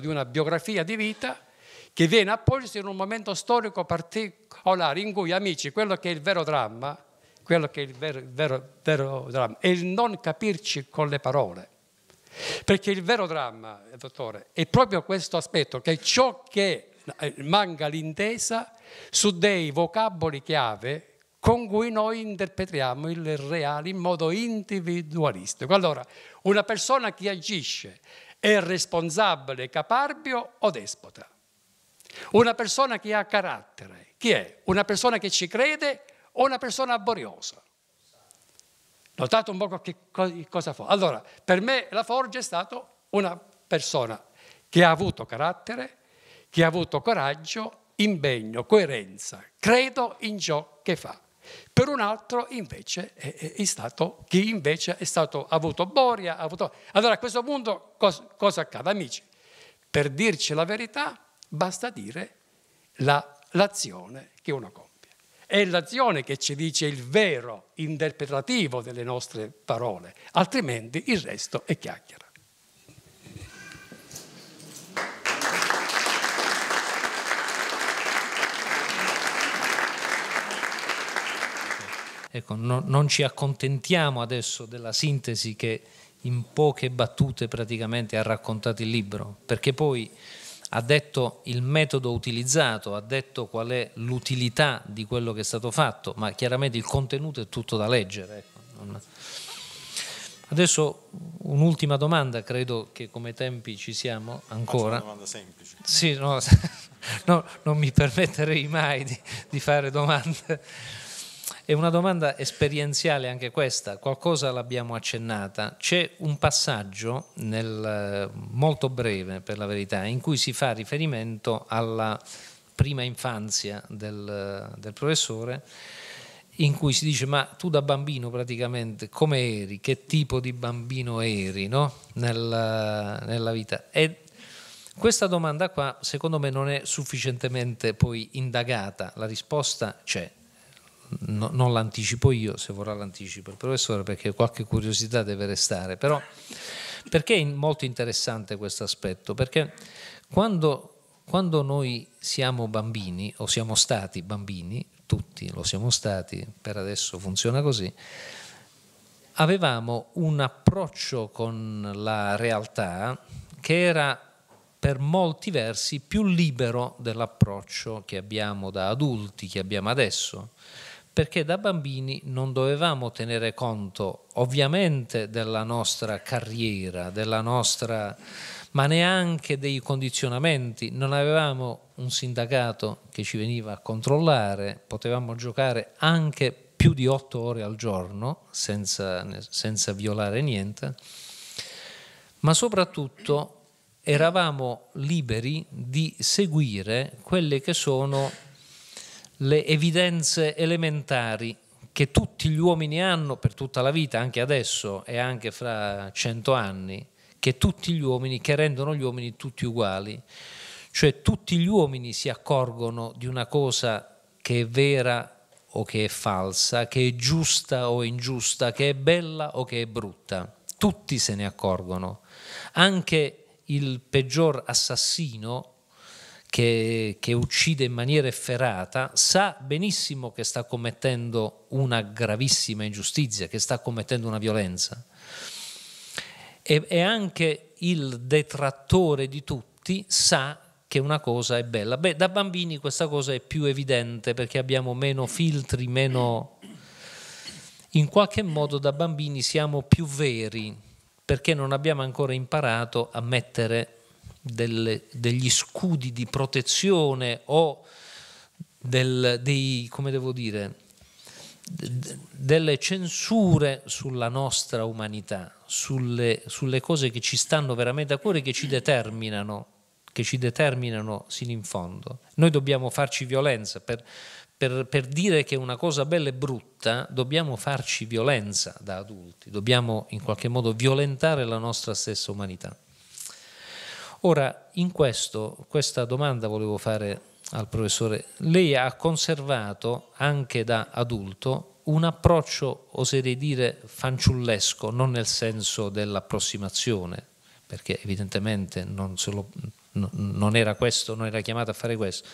di una biografia di vita che viene a porsi in un momento storico particolare in cui, amici, quello che è il vero dramma, quello che è il vero, vero, vero dramma, è il non capirci con le parole. Perché il vero dramma, eh, dottore, è proprio questo aspetto, che ciò che eh, manca l'intesa su dei vocaboli chiave con cui noi interpretiamo il reale in modo individualistico. Allora, una persona che agisce è responsabile, caparbio o despota. Una persona che ha carattere, chi è? Una persona che ci crede o una persona laboriosa? Notate un po' che cosa fa. Allora, per me la Forge è stata una persona che ha avuto carattere, che ha avuto coraggio, impegno, coerenza, credo in ciò che fa. Per un altro invece è, è stato chi invece è stato, ha avuto boria. avuto... Allora a questo punto cosa, cosa accade? Amici, per dirci la verità basta dire la, l'azione che uno compie. È l'azione che ci dice il vero interpretativo delle nostre parole, altrimenti il resto è chiacchiera. Ecco, no, non ci accontentiamo adesso della sintesi che in poche battute praticamente ha raccontato il libro, perché poi ha detto il metodo utilizzato, ha detto qual è l'utilità di quello che è stato fatto, ma chiaramente il contenuto è tutto da leggere. Ecco. Adesso un'ultima domanda, credo che come tempi ci siamo ancora. Faccio una domanda semplice. Sì, no, no, non mi permetterei mai di, di fare domande. È una domanda esperienziale anche questa, qualcosa l'abbiamo accennata. C'è un passaggio nel, molto breve, per la verità, in cui si fa riferimento alla prima infanzia del, del professore in cui si dice ma tu da bambino praticamente come eri, che tipo di bambino eri no? nella, nella, vita. E questa domanda qua secondo me non è sufficientemente poi indagata, la risposta c'è no, non l'anticipo io, se vorrà l'anticipo il professore, perché qualche curiosità deve restare, però perché è molto interessante questo aspetto? Perché quando, quando noi siamo bambini, o siamo stati bambini, tutti lo siamo stati, per adesso funziona così, avevamo un approccio con la realtà che era per molti versi più libero dell'approccio che abbiamo da adulti, che abbiamo adesso perché da bambini non dovevamo tenere conto ovviamente della nostra carriera, della nostra, ma neanche dei condizionamenti, non avevamo un sindacato che ci veniva a controllare, potevamo giocare anche più di otto ore al giorno senza, senza violare niente, ma soprattutto eravamo liberi di seguire quelle che sono le evidenze elementari che tutti gli uomini hanno per tutta la vita, anche adesso e anche fra cento anni, che tutti gli uomini, che rendono gli uomini tutti uguali. Cioè tutti gli uomini si accorgono di una cosa che è vera o che è falsa, che è giusta o ingiusta, che è bella o che è brutta. Tutti se ne accorgono. Anche il peggior assassino che, che, uccide in maniera efferata, sa benissimo che sta commettendo una gravissima ingiustizia, che sta commettendo una violenza. E, e anche il detrattore di tutti sa che una cosa è bella. Beh, da bambini questa cosa è più evidente perché abbiamo meno filtri, meno... In qualche modo da bambini siamo più veri perché non abbiamo ancora imparato a mettere delle, degli scudi di protezione o del, dei, come devo dire, delle censure sulla nostra umanità, sulle, sulle, cose che ci stanno veramente a cuore, che ci determinano, che ci determinano sino in fondo. Noi dobbiamo farci violenza per, per, per dire che una cosa bella e brutta, dobbiamo farci violenza da adulti, dobbiamo in qualche modo violentare la nostra stessa umanità. Ora, in questo, questa domanda volevo fare al professore. Lei ha conservato anche da adulto un approccio, oserei dire, fanciullesco, non nel senso dell'approssimazione, perché evidentemente non, lo, non, era questo, non era chiamato a fare questo,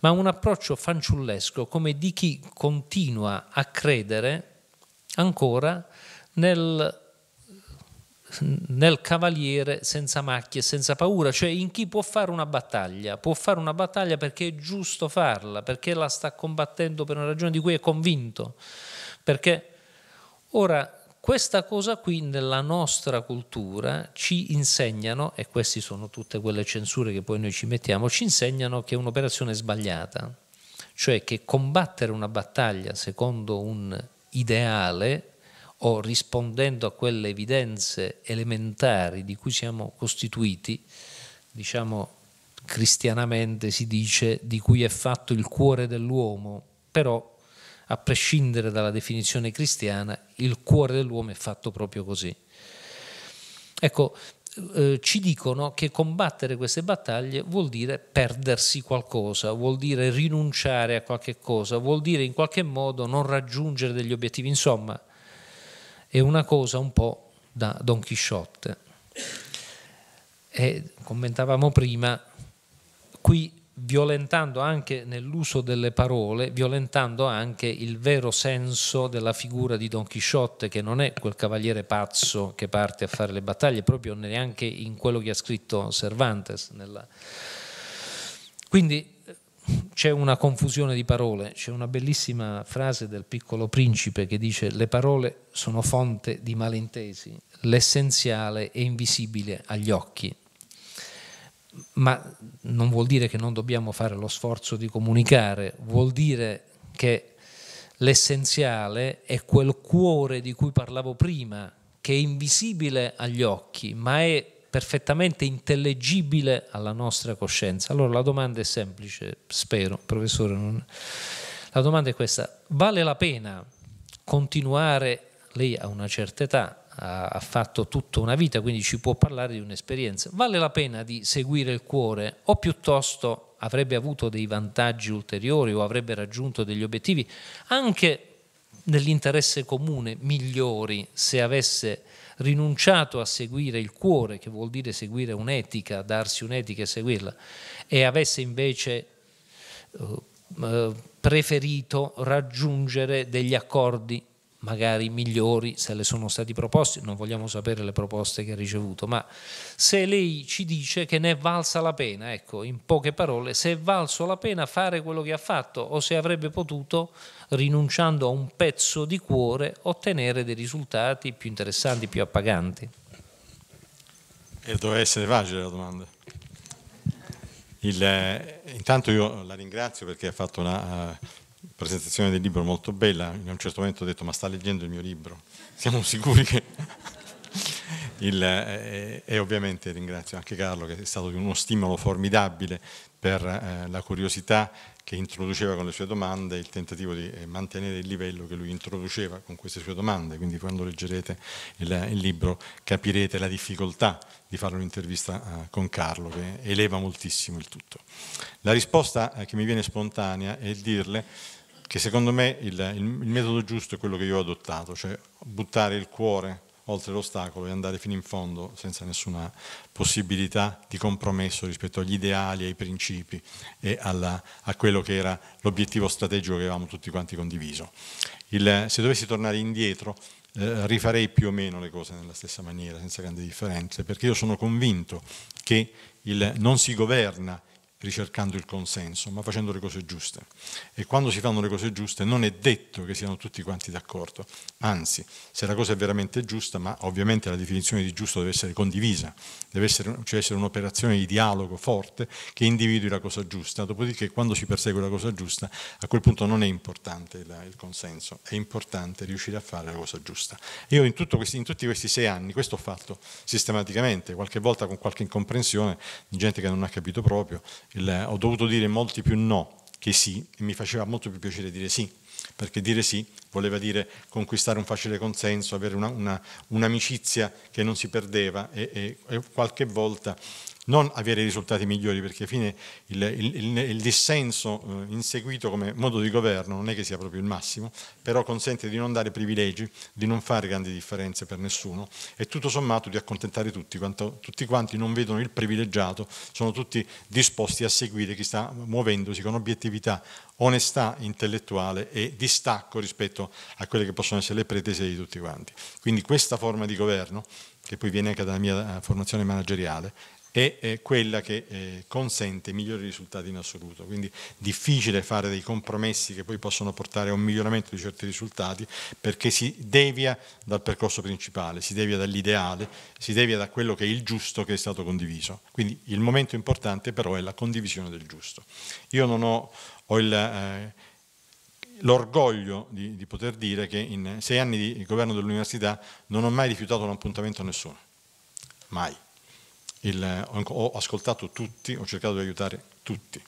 ma un approccio fanciullesco come di chi continua a credere ancora nel nel cavaliere senza macchie, senza paura, cioè in chi può fare una battaglia, può fare una battaglia perché è giusto farla, perché la sta combattendo per una ragione di cui è convinto, perché ora questa cosa qui nella nostra cultura ci insegnano, e queste sono tutte quelle censure che poi noi ci mettiamo, ci insegnano che è un'operazione sbagliata, cioè che combattere una battaglia secondo un ideale o rispondendo a quelle evidenze elementari di cui siamo costituiti, diciamo cristianamente si dice di cui è fatto il cuore dell'uomo, però a prescindere dalla definizione cristiana, il cuore dell'uomo è fatto proprio così. Ecco, eh, ci dicono che combattere queste battaglie vuol dire perdersi qualcosa, vuol dire rinunciare a qualche cosa, vuol dire in qualche modo non raggiungere degli obiettivi, insomma, è una cosa un po' da Don Chisciotte. E commentavamo prima, qui violentando anche nell'uso delle parole, violentando anche il vero senso della figura di Don Chisciotte, che non è quel cavaliere pazzo che parte a fare le battaglie, proprio neanche in quello che ha scritto Cervantes. Nella... Quindi c'è una confusione di parole, c'è una bellissima frase del piccolo principe che dice le parole sono fonte di malintesi, l'essenziale è invisibile agli occhi, ma non vuol dire che non dobbiamo fare lo sforzo di comunicare, vuol dire che l'essenziale è quel cuore di cui parlavo prima, che è invisibile agli occhi, ma è perfettamente intellegibile alla nostra coscienza. Allora la domanda è semplice, spero, professore. Non... La domanda è questa, vale la pena continuare, lei ha una certa età, ha, fatto tutta una vita, quindi ci può parlare di un'esperienza, vale la pena di seguire il cuore o piuttosto avrebbe avuto dei vantaggi ulteriori o avrebbe raggiunto degli obiettivi anche nell'interesse comune migliori se avesse rinunciato a seguire il cuore, che vuol dire seguire un'etica, darsi un'etica e seguirla, e avesse invece eh, eh, preferito raggiungere degli accordi magari migliori se le sono stati proposti, non vogliamo sapere le proposte che ha ricevuto, ma se lei ci dice che ne è valsa la pena, ecco, in poche parole, se è valso la pena fare quello che ha fatto o se avrebbe potuto, rinunciando a un pezzo di cuore, ottenere dei risultati più interessanti, più appaganti. E doveva essere facile la domanda. Il, eh, intanto io la ringrazio perché ha fatto una... Uh, presentazione del libro molto bella, in un certo momento ho detto ma sta leggendo il mio libro, siamo sicuri che... Il, eh, eh, e ovviamente ringrazio anche Carlo che è stato uno stimolo formidabile per eh, la curiosità che introduceva con le sue domande, il tentativo di eh, mantenere il livello che lui introduceva con queste sue domande, quindi quando leggerete il, il libro capirete la difficoltà di fare un'intervista eh, con Carlo che eleva moltissimo il tutto. La risposta che mi viene spontanea è dirle che secondo me il, il, il metodo giusto è quello che io ho adottato, cioè buttare il cuore oltre l'ostacolo e andare fino in fondo senza nessuna possibilità di compromesso rispetto agli ideali, ai principi e alla, a quello che era l'obiettivo strategico che avevamo tutti quanti condiviso. Il, se dovessi tornare indietro eh, rifarei più o meno le cose nella stessa maniera, senza grandi differenze, perché io sono convinto che il, non si governa ricercando il consenso, ma facendo le cose giuste. E quando si fanno le cose giuste non è detto che siano tutti quanti d'accordo, anzi, se la cosa è veramente giusta, ma ovviamente la definizione di giusto deve essere condivisa, deve essere, cioè essere un'operazione di dialogo forte che individui la cosa giusta, dopodiché quando si persegue la cosa giusta, a quel punto non è importante il, il consenso, è importante riuscire a fare la cosa giusta. Io in, questi, in tutti questi sei anni questo ho fatto sistematicamente, qualche volta con qualche incomprensione, di gente che non ha capito proprio, il, ho dovuto dire molti più no che sì e mi faceva molto più piacere dire sì, perché dire sì voleva dire conquistare un facile consenso, avere una, una, un'amicizia che non si perdeva e, e, e qualche volta non avere risultati migliori, perché fine il, il, il, il dissenso eh, inseguito come modo di governo non è che sia proprio il massimo, però consente di non dare privilegi, di non fare grandi differenze per nessuno e tutto sommato di accontentare tutti, quanto, tutti quanti non vedono il privilegiato, sono tutti disposti a seguire chi sta muovendosi con obiettività, onestà intellettuale e distacco rispetto a quelle che possono essere le pretese di tutti quanti. Quindi questa forma di governo, che poi viene anche dalla mia eh, formazione manageriale, è, eh, quella che eh, consente migliori risultati in assoluto. Quindi difficile fare dei compromessi che poi possono portare a un miglioramento di certi risultati perché si devia dal percorso principale, si devia dall'ideale, si devia da quello che è il giusto che è stato condiviso. Quindi il momento importante però è la condivisione del giusto. Io non ho, ho il... Eh, l'orgoglio di, di, poter dire che in sei anni di governo dell'università non ho mai rifiutato un appuntamento a nessuno, mai il, ho ascoltato tutti, ho cercato di aiutare tutti.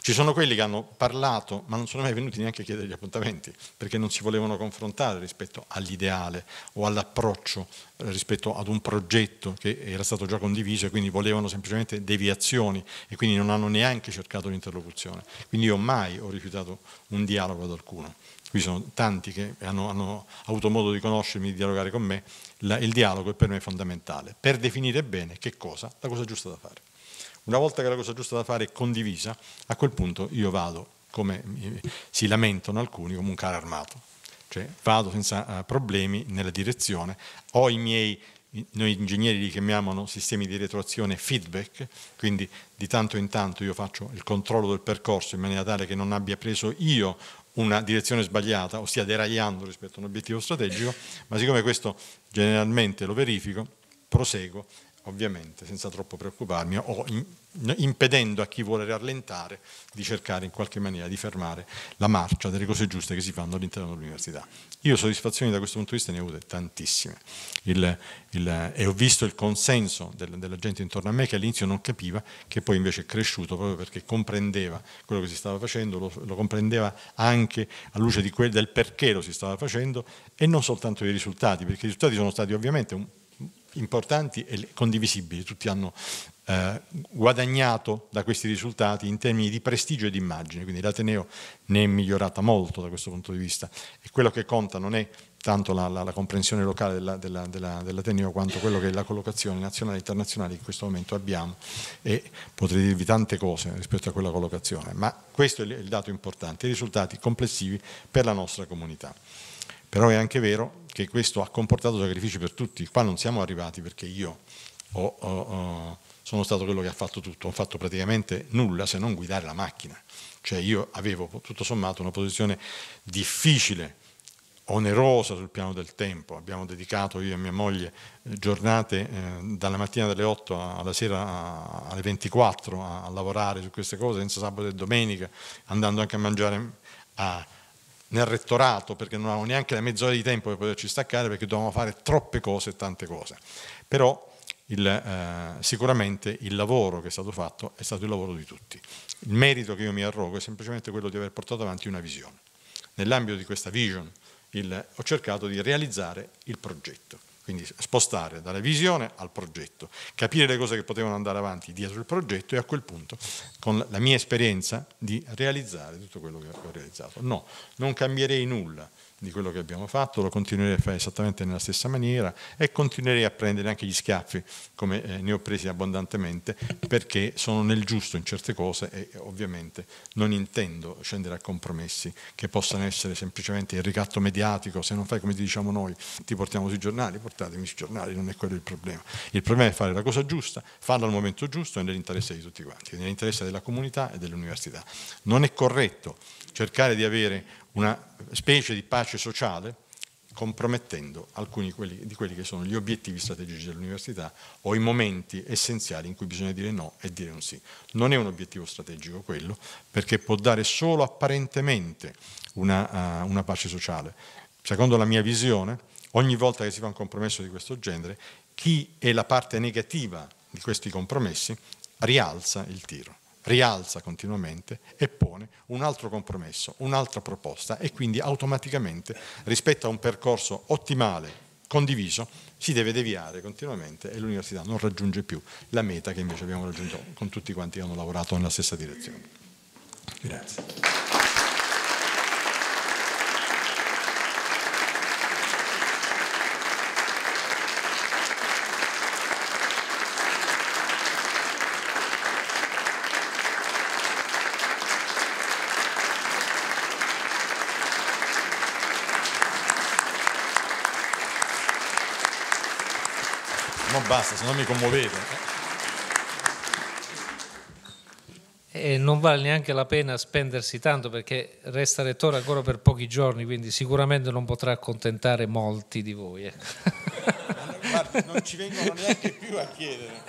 Ci sono quelli che hanno parlato ma non sono mai venuti neanche a chiedere gli appuntamenti perché non si volevano confrontare rispetto all'ideale o all'approccio eh, rispetto ad un progetto che era stato già condiviso e quindi volevano semplicemente deviazioni e quindi non hanno neanche cercato l'interlocuzione. Quindi io mai ho rifiutato un dialogo ad alcuno qui sono tanti che hanno, hanno avuto modo di conoscermi, di dialogare con me, la, il dialogo è per me fondamentale, per definire bene che cosa, la cosa giusta da fare. Una volta che la cosa giusta da fare è condivisa, a quel punto io vado, come si lamentano alcuni, come un carro armato, cioè vado senza eh, problemi nella direzione, ho i miei noi ingegneri li chiamiamo sistemi di retroazione feedback, quindi di tanto in tanto io faccio il controllo del percorso in maniera tale che non abbia preso io una direzione sbagliata, ossia deragliando rispetto a un obiettivo strategico, ma siccome questo generalmente lo verifico, proseguo ovviamente, senza troppo preoccuparmi, o in, impedendo a chi vuole rallentare di cercare in qualche maniera di fermare la marcia delle cose giuste che si fanno all'interno dell'università. Io soddisfazioni da questo punto di vista ne ho avute tantissime il, il, e ho visto il consenso del, della gente intorno a me che all'inizio non capiva, che poi invece è cresciuto proprio perché comprendeva quello che si stava facendo, lo, lo comprendeva anche alla luce quel, del perché lo si stava facendo e non soltanto dei risultati, perché i risultati sono stati ovviamente un importanti e condivisibili, tutti hanno eh, guadagnato da questi risultati in termini di prestigio e di immagine, quindi l'Ateneo ne è migliorata molto da questo punto di vista e quello che conta non è tanto la, la, la comprensione locale dell'Ateneo della, della, dell quanto quello che è la collocazione nazionale e internazionale che in questo momento abbiamo e potrei dirvi tante cose rispetto a quella collocazione, ma questo è il dato importante, i risultati complessivi per la nostra comunità però è anche vero che questo ha comportato sacrifici per tutti. Qua non siamo arrivati perché io ho, ho, ho, sono stato quello che ha fatto tutto, ho fatto praticamente nulla se non guidare la macchina. Cioè io avevo tutto sommato una posizione difficile, onerosa sul piano del tempo. Abbiamo dedicato io e mia moglie giornate eh, dalla mattina alle 8 alla sera alle 24 a, a lavorare su queste cose, senza sabato e domenica, andando anche a mangiare a nel rettorato perché non avevamo neanche la mezz'ora di tempo per poterci staccare perché dovevamo fare troppe cose e tante cose. Però il, eh, sicuramente il lavoro che è stato fatto è stato il lavoro di tutti. Il merito che io mi arrogo è semplicemente quello di aver portato avanti una visione. Nell'ambito di questa vision il, ho cercato di realizzare il progetto, quindi spostare dalla visione al progetto, capire le cose che potevano andare avanti dietro il progetto e a quel punto con la mia esperienza, di realizzare tutto quello che ho realizzato. No, non cambierei nulla di quello che abbiamo fatto, lo continuerei a fare esattamente nella stessa maniera e continuerei a prendere anche gli schiaffi come eh, ne ho presi abbondantemente perché sono nel giusto in certe cose e eh, ovviamente non intendo scendere a compromessi che possano essere semplicemente il ricatto mediatico, se non fai come ti diciamo noi ti portiamo sui giornali, portatemi sui giornali, non è quello il problema. Il problema è fare la cosa giusta, farla al momento giusto e nell'interesse di tutti quanti, nell'interesse della della comunità e dell'università. Non è corretto cercare di avere una specie di pace sociale compromettendo alcuni di quelli che sono gli obiettivi strategici dell'università o i momenti essenziali in cui bisogna dire no e dire un sì. Non è un obiettivo strategico quello, perché può dare solo apparentemente una, uh, una pace sociale. Secondo la mia visione, ogni volta che si fa un compromesso di questo genere, chi è la parte negativa di questi compromessi rialza il tiro rialza continuamente e pone un altro compromesso, un'altra proposta e quindi automaticamente rispetto a un percorso ottimale, condiviso, si deve deviare continuamente e l'università non raggiunge più la meta che invece abbiamo raggiunto con tutti quanti che hanno lavorato nella stessa direzione. Grazie. basta, se no mi commuovete. E non vale neanche la pena spendersi tanto perché resta rettore ancora per pochi giorni, quindi sicuramente non potrà accontentare molti di voi. Ecco. Guarda, non ci vengono neanche più a chiedere.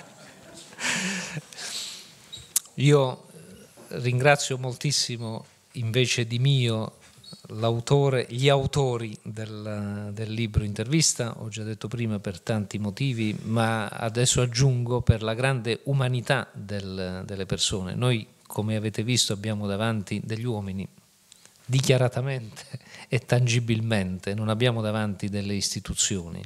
Io eh, ringrazio moltissimo invece di mio l'autore, gli autori del, del, libro intervista, ho già detto prima per tanti motivi, ma adesso aggiungo per la grande umanità del, delle persone. Noi, come avete visto, abbiamo davanti degli uomini dichiaratamente e tangibilmente, non abbiamo davanti delle istituzioni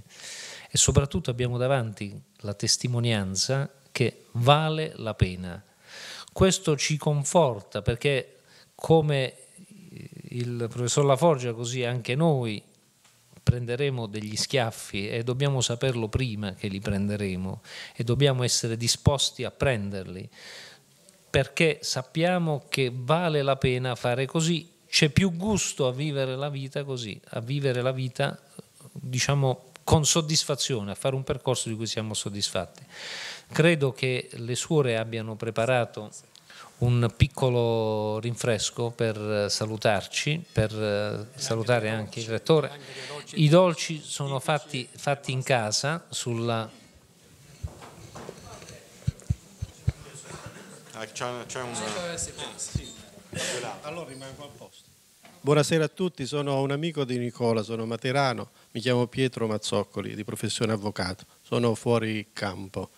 e soprattutto abbiamo davanti la testimonianza che vale la pena. Questo ci conforta perché come il professor Laforgia, così anche noi prenderemo degli schiaffi e dobbiamo saperlo prima che li prenderemo e dobbiamo essere disposti a prenderli perché sappiamo che vale la pena fare così, c'è più gusto a vivere la vita così, a vivere la vita diciamo con soddisfazione, a fare un percorso di cui siamo soddisfatti. Credo che le suore abbiano preparato un piccolo rinfresco per eh, salutarci, per eh, salutare anche il rettore. I dolci sono fatti, fatti in casa sulla... Ah, Buonasera a tutti, sono un amico di Nicola, sono materano, mi chiamo Pietro Mazzoccoli, di professione avvocato, sono fuori campo.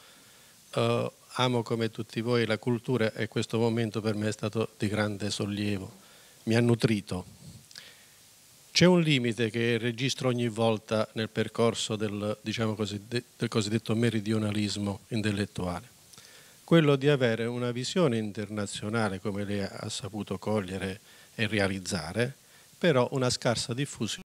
Uh, amo come tutti voi la cultura e questo momento per me è stato di grande sollievo, mi ha nutrito. C'è un limite che registro ogni volta nel percorso del, diciamo così, del cosiddetto meridionalismo intellettuale, quello di avere una visione internazionale come lei ha saputo cogliere e realizzare, però una scarsa diffusione.